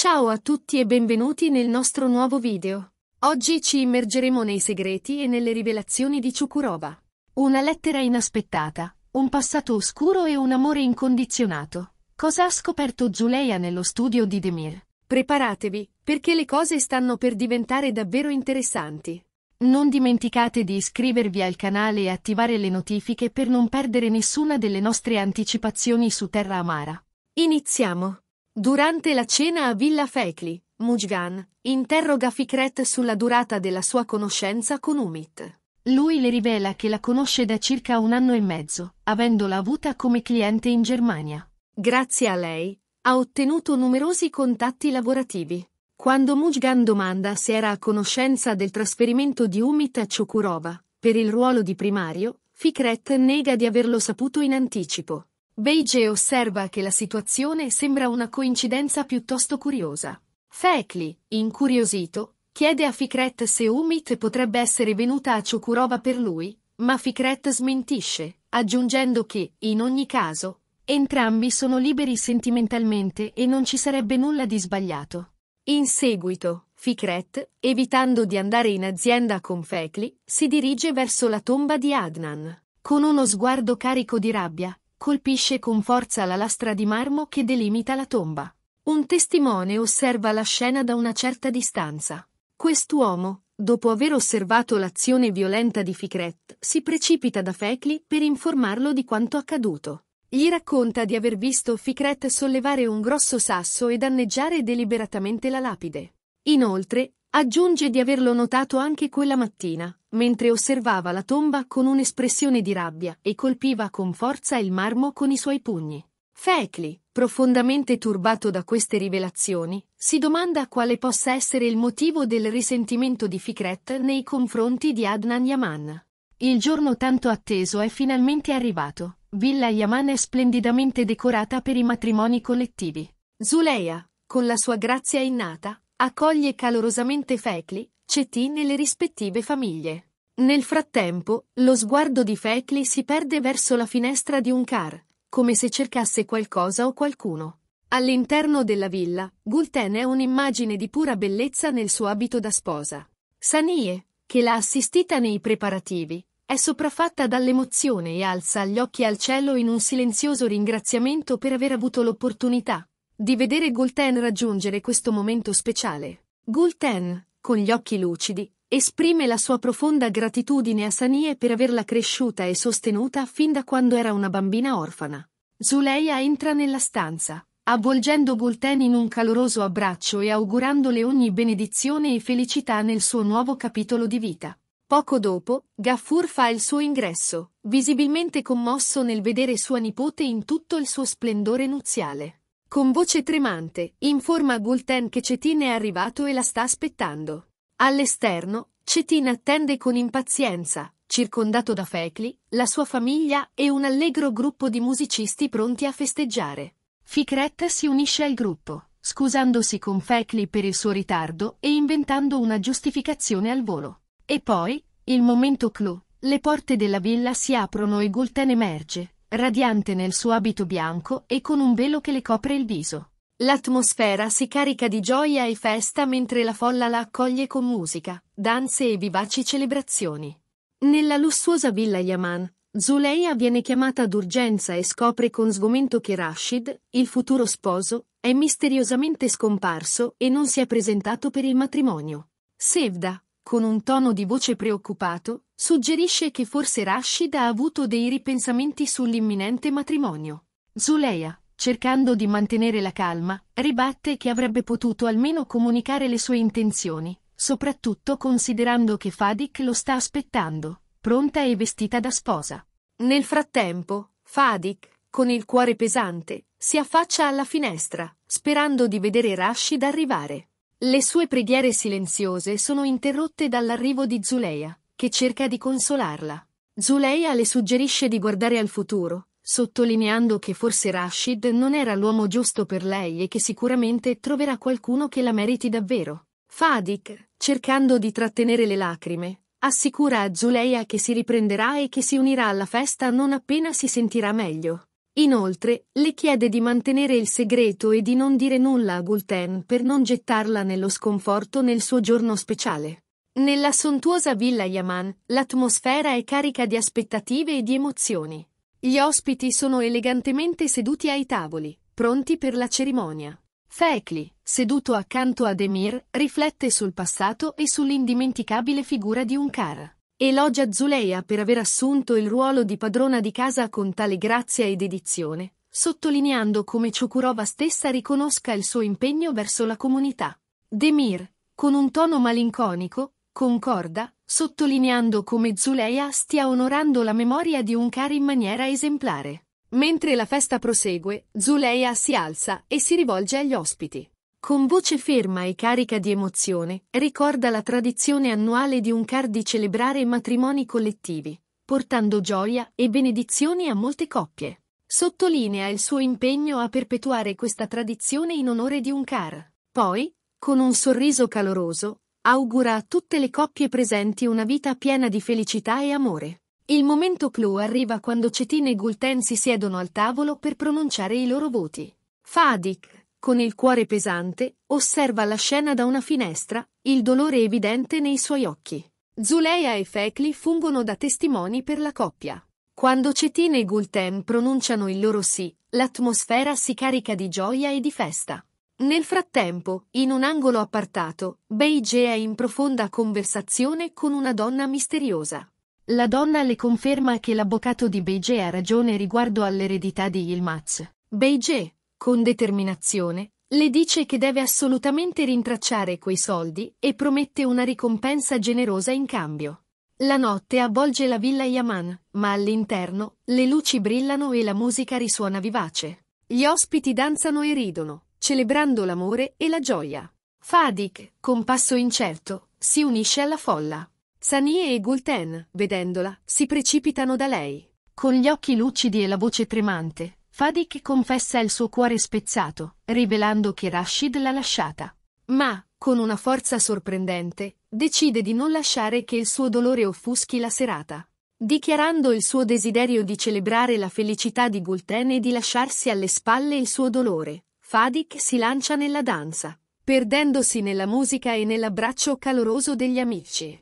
Ciao a tutti e benvenuti nel nostro nuovo video. Oggi ci immergeremo nei segreti e nelle rivelazioni di Chukurova. Una lettera inaspettata, un passato oscuro e un amore incondizionato. Cosa ha scoperto Giulia nello studio di Demir? Preparatevi, perché le cose stanno per diventare davvero interessanti. Non dimenticate di iscrivervi al canale e attivare le notifiche per non perdere nessuna delle nostre anticipazioni su Terra Amara. Iniziamo! Durante la cena a Villa Fekli, Mujgan interroga Fikret sulla durata della sua conoscenza con Umit. Lui le rivela che la conosce da circa un anno e mezzo, avendola avuta come cliente in Germania. Grazie a lei, ha ottenuto numerosi contatti lavorativi. Quando Mujgan domanda se era a conoscenza del trasferimento di Umit a Chokurova, per il ruolo di primario, Fikret nega di averlo saputo in anticipo. Beige osserva che la situazione sembra una coincidenza piuttosto curiosa. Fekli, incuriosito, chiede a Fikret se Umit potrebbe essere venuta a Chokurova per lui, ma Fikret smentisce, aggiungendo che, in ogni caso, entrambi sono liberi sentimentalmente e non ci sarebbe nulla di sbagliato. In seguito, Fikret, evitando di andare in azienda con Fekli, si dirige verso la tomba di Adnan. Con uno sguardo carico di rabbia, colpisce con forza la lastra di marmo che delimita la tomba. Un testimone osserva la scena da una certa distanza. Quest'uomo, dopo aver osservato l'azione violenta di Ficret, si precipita da Fekli per informarlo di quanto accaduto. Gli racconta di aver visto Ficret sollevare un grosso sasso e danneggiare deliberatamente la lapide. Inoltre, Aggiunge di averlo notato anche quella mattina, mentre osservava la tomba con un'espressione di rabbia e colpiva con forza il marmo con i suoi pugni. Fecli, profondamente turbato da queste rivelazioni, si domanda quale possa essere il motivo del risentimento di Fikret nei confronti di Adnan Yaman. Il giorno tanto atteso è finalmente arrivato. Villa Yaman è splendidamente decorata per i matrimoni collettivi. Zuleia, con la sua grazia innata, accoglie calorosamente Fecli, Cetin e le rispettive famiglie. Nel frattempo, lo sguardo di Fecli si perde verso la finestra di un car, come se cercasse qualcosa o qualcuno. All'interno della villa, Gulten è un'immagine di pura bellezza nel suo abito da sposa. Sanie, che l'ha assistita nei preparativi, è sopraffatta dall'emozione e alza gli occhi al cielo in un silenzioso ringraziamento per aver avuto l'opportunità di vedere Gulten raggiungere questo momento speciale. Gulten, con gli occhi lucidi, esprime la sua profonda gratitudine a Sanie per averla cresciuta e sostenuta fin da quando era una bambina orfana. Zuleia entra nella stanza, avvolgendo Gulten in un caloroso abbraccio e augurandole ogni benedizione e felicità nel suo nuovo capitolo di vita. Poco dopo, Gaffur fa il suo ingresso, visibilmente commosso nel vedere sua nipote in tutto il suo splendore nuziale. Con voce tremante, informa Gulten che Cetin è arrivato e la sta aspettando. All'esterno, Cetin attende con impazienza, circondato da Fekli, la sua famiglia e un allegro gruppo di musicisti pronti a festeggiare. Fikret si unisce al gruppo, scusandosi con Fekli per il suo ritardo e inventando una giustificazione al volo. E poi, il momento clou, le porte della villa si aprono e Gulten emerge, radiante nel suo abito bianco e con un velo che le copre il viso. L'atmosfera si carica di gioia e festa mentre la folla la accoglie con musica, danze e vivaci celebrazioni. Nella lussuosa villa Yaman, Zuleia viene chiamata d'urgenza e scopre con sgomento che Rashid, il futuro sposo, è misteriosamente scomparso e non si è presentato per il matrimonio. Sevda, con un tono di voce preoccupato, suggerisce che forse Rashid ha avuto dei ripensamenti sull'imminente matrimonio. Zuleya, cercando di mantenere la calma, ribatte che avrebbe potuto almeno comunicare le sue intenzioni, soprattutto considerando che Fadik lo sta aspettando, pronta e vestita da sposa. Nel frattempo, Fadik, con il cuore pesante, si affaccia alla finestra, sperando di vedere Rashid arrivare. Le sue preghiere silenziose sono interrotte dall'arrivo di Zuleia, che cerca di consolarla. Zuleia le suggerisce di guardare al futuro, sottolineando che forse Rashid non era l'uomo giusto per lei e che sicuramente troverà qualcuno che la meriti davvero. Fadik, cercando di trattenere le lacrime, assicura a Zuleia che si riprenderà e che si unirà alla festa non appena si sentirà meglio. Inoltre, le chiede di mantenere il segreto e di non dire nulla a Gulten per non gettarla nello sconforto nel suo giorno speciale. Nella sontuosa villa Yaman, l'atmosfera è carica di aspettative e di emozioni. Gli ospiti sono elegantemente seduti ai tavoli, pronti per la cerimonia. Fekli, seduto accanto ad Emir, riflette sul passato e sull'indimenticabile figura di un cara. Elogia Zuleia per aver assunto il ruolo di padrona di casa con tale grazia e dedizione, sottolineando come Ciukurova stessa riconosca il suo impegno verso la comunità. Demir, con un tono malinconico, concorda, sottolineando come Zuleia stia onorando la memoria di un caro in maniera esemplare. Mentre la festa prosegue, Zuleia si alza e si rivolge agli ospiti. Con voce ferma e carica di emozione, ricorda la tradizione annuale di Uncar di celebrare matrimoni collettivi, portando gioia e benedizioni a molte coppie. Sottolinea il suo impegno a perpetuare questa tradizione in onore di Uncar. Poi, con un sorriso caloroso, augura a tutte le coppie presenti una vita piena di felicità e amore. Il momento clou arriva quando Cetin e Gulten si siedono al tavolo per pronunciare i loro voti. Fadik, con il cuore pesante, osserva la scena da una finestra, il dolore evidente nei suoi occhi. Zuleia e Fekli fungono da testimoni per la coppia. Quando Cetin e Gultem pronunciano il loro sì, l'atmosfera si carica di gioia e di festa. Nel frattempo, in un angolo appartato, Beige è in profonda conversazione con una donna misteriosa. La donna le conferma che l'avvocato di Beige ha ragione riguardo all'eredità di Yilmaz. Beige, con determinazione, le dice che deve assolutamente rintracciare quei soldi e promette una ricompensa generosa in cambio. La notte avvolge la villa Yaman, ma all'interno le luci brillano e la musica risuona vivace. Gli ospiti danzano e ridono, celebrando l'amore e la gioia. Fadik, con passo incerto, si unisce alla folla. Sanie e Gulten, vedendola, si precipitano da lei. Con gli occhi lucidi e la voce tremante, Fadik confessa il suo cuore spezzato, rivelando che Rashid l'ha lasciata. Ma, con una forza sorprendente, decide di non lasciare che il suo dolore offuschi la serata. Dichiarando il suo desiderio di celebrare la felicità di Gulten e di lasciarsi alle spalle il suo dolore, Fadik si lancia nella danza, perdendosi nella musica e nell'abbraccio caloroso degli amici.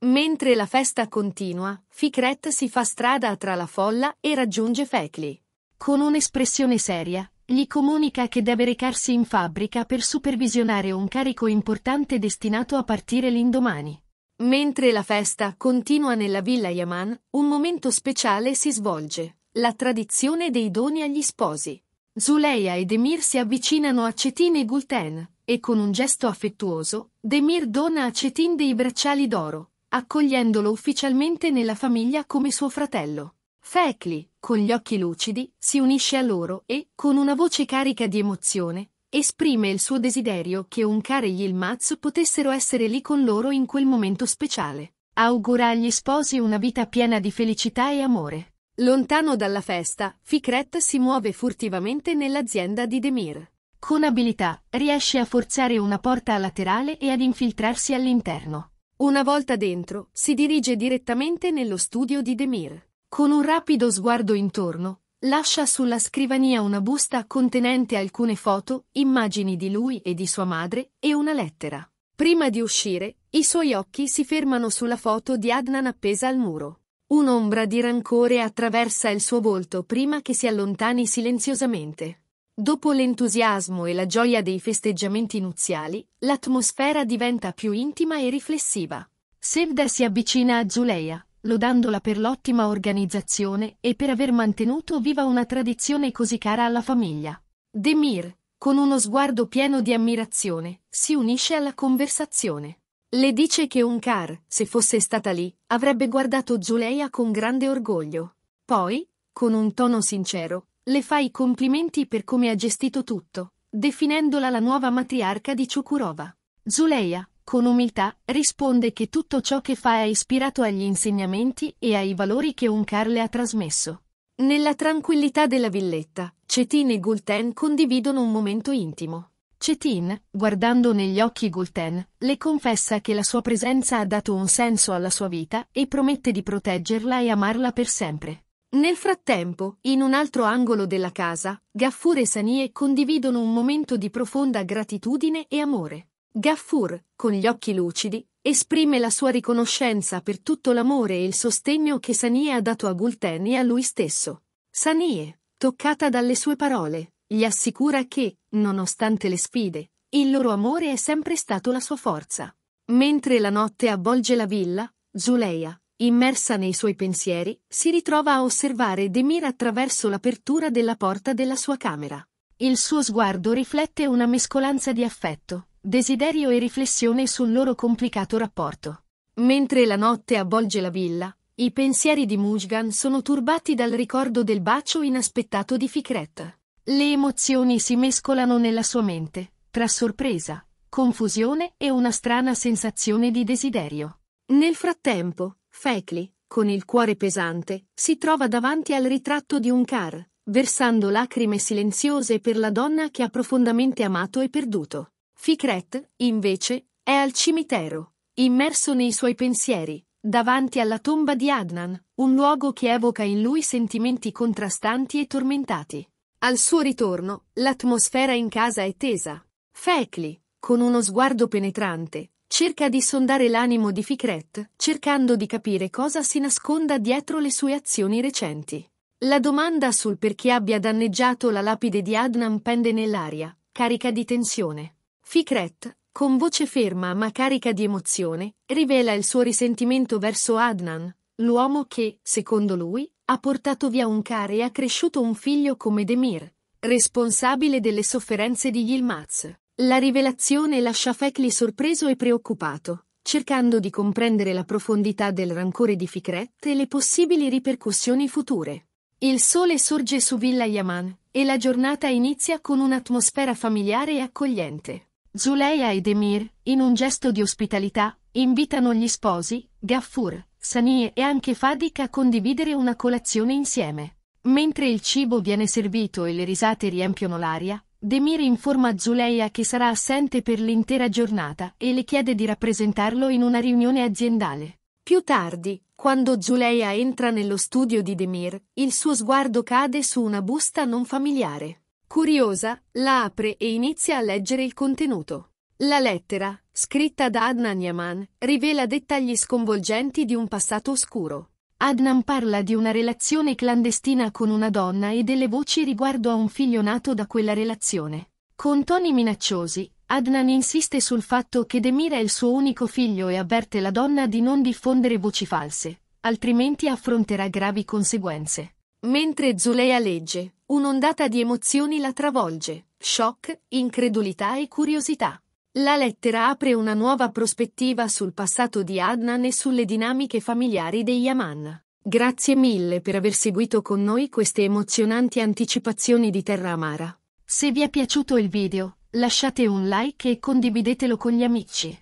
Mentre la festa continua, Fikret si fa strada tra la folla e raggiunge Fekli, con un'espressione seria, gli comunica che deve recarsi in fabbrica per supervisionare un carico importante destinato a partire l'indomani. Mentre la festa continua nella villa Yaman, un momento speciale si svolge, la tradizione dei doni agli sposi. Zuleia e Demir si avvicinano a Cetin e Gulten, e con un gesto affettuoso, Demir dona a Cetin dei bracciali d'oro, accogliendolo ufficialmente nella famiglia come suo fratello. Fecli, con gli occhi lucidi, si unisce a loro e, con una voce carica di emozione, esprime il suo desiderio che Unkar e Yilmaz potessero essere lì con loro in quel momento speciale. Augura agli sposi una vita piena di felicità e amore. Lontano dalla festa, Fikret si muove furtivamente nell'azienda di Demir. Con abilità, riesce a forzare una porta laterale e ad infiltrarsi all'interno. Una volta dentro, si dirige direttamente nello studio di Demir. Con un rapido sguardo intorno, lascia sulla scrivania una busta contenente alcune foto, immagini di lui e di sua madre e una lettera. Prima di uscire, i suoi occhi si fermano sulla foto di Adnan appesa al muro. Un'ombra di rancore attraversa il suo volto prima che si allontani silenziosamente. Dopo l'entusiasmo e la gioia dei festeggiamenti nuziali, l'atmosfera diventa più intima e riflessiva. Sevda si avvicina a Zuleya, lodandola per l'ottima organizzazione e per aver mantenuto viva una tradizione così cara alla famiglia. Demir, con uno sguardo pieno di ammirazione, si unisce alla conversazione. Le dice che un car, se fosse stata lì, avrebbe guardato Zuleia con grande orgoglio. Poi, con un tono sincero, le fa i complimenti per come ha gestito tutto, definendola la nuova matriarca di Ciukurova. Zuleia, con umiltà, risponde che tutto ciò che fa è ispirato agli insegnamenti e ai valori che un Carl le ha trasmesso. Nella tranquillità della villetta, Cetin e Gulten condividono un momento intimo. Cetin, guardando negli occhi Gulten, le confessa che la sua presenza ha dato un senso alla sua vita e promette di proteggerla e amarla per sempre. Nel frattempo, in un altro angolo della casa, Gaffur e Sanie condividono un momento di profonda gratitudine e amore. Gaffur, con gli occhi lucidi, esprime la sua riconoscenza per tutto l'amore e il sostegno che Sanie ha dato a Gulten e a lui stesso. Sanie, toccata dalle sue parole, gli assicura che, nonostante le sfide, il loro amore è sempre stato la sua forza. Mentre la notte avvolge la villa, Zuleia, immersa nei suoi pensieri, si ritrova a osservare Demir attraverso l'apertura della porta della sua camera. Il suo sguardo riflette una mescolanza di affetto, desiderio e riflessione sul loro complicato rapporto. Mentre la notte avvolge la villa, i pensieri di Mujgan sono turbati dal ricordo del bacio inaspettato di Fikret. Le emozioni si mescolano nella sua mente, tra sorpresa, confusione e una strana sensazione di desiderio. Nel frattempo, Fekli, con il cuore pesante, si trova davanti al ritratto di un car, versando lacrime silenziose per la donna che ha profondamente amato e perduto. Fikret, invece, è al cimitero, immerso nei suoi pensieri, davanti alla tomba di Adnan, un luogo che evoca in lui sentimenti contrastanti e tormentati. Al suo ritorno, l'atmosfera in casa è tesa. Fekli, con uno sguardo penetrante, cerca di sondare l'animo di Fikret, cercando di capire cosa si nasconda dietro le sue azioni recenti. La domanda sul perché abbia danneggiato la lapide di Adnan pende nell'aria, carica di tensione. Fikret, con voce ferma ma carica di emozione, rivela il suo risentimento verso Adnan, l'uomo che, secondo lui, ha portato via un care e ha cresciuto un figlio come Demir, responsabile delle sofferenze di Yilmaz. La rivelazione lascia Fekli sorpreso e preoccupato, cercando di comprendere la profondità del rancore di Fikret e le possibili ripercussioni future. Il sole sorge su Villa Yaman, e la giornata inizia con un'atmosfera familiare e accogliente. Zuleia ed Emir, in un gesto di ospitalità, invitano gli sposi, Gaffur, Sani e anche Fadik a condividere una colazione insieme. Mentre il cibo viene servito e le risate riempiono l'aria, Demir informa Zuleia che sarà assente per l'intera giornata e le chiede di rappresentarlo in una riunione aziendale. Più tardi, quando Zuleia entra nello studio di Demir, il suo sguardo cade su una busta non familiare. Curiosa, la apre e inizia a leggere il contenuto. La lettera, scritta da Adnan Yaman, rivela dettagli sconvolgenti di un passato oscuro. Adnan parla di una relazione clandestina con una donna e delle voci riguardo a un figlio nato da quella relazione. Con toni minacciosi, Adnan insiste sul fatto che Demira è il suo unico figlio e avverte la donna di non diffondere voci false, altrimenti affronterà gravi conseguenze. Mentre Zulea legge, un'ondata di emozioni la travolge, shock, incredulità e curiosità. La lettera apre una nuova prospettiva sul passato di Adnan e sulle dinamiche familiari degli Yaman. Grazie mille per aver seguito con noi queste emozionanti anticipazioni di Terra Amara. Se vi è piaciuto il video, lasciate un like e condividetelo con gli amici.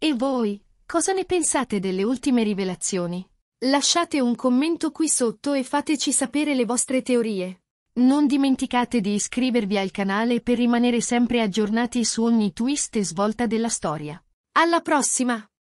E voi, cosa ne pensate delle ultime rivelazioni? Lasciate un commento qui sotto e fateci sapere le vostre teorie. Non dimenticate di iscrivervi al canale per rimanere sempre aggiornati su ogni twist e svolta della storia. Alla prossima!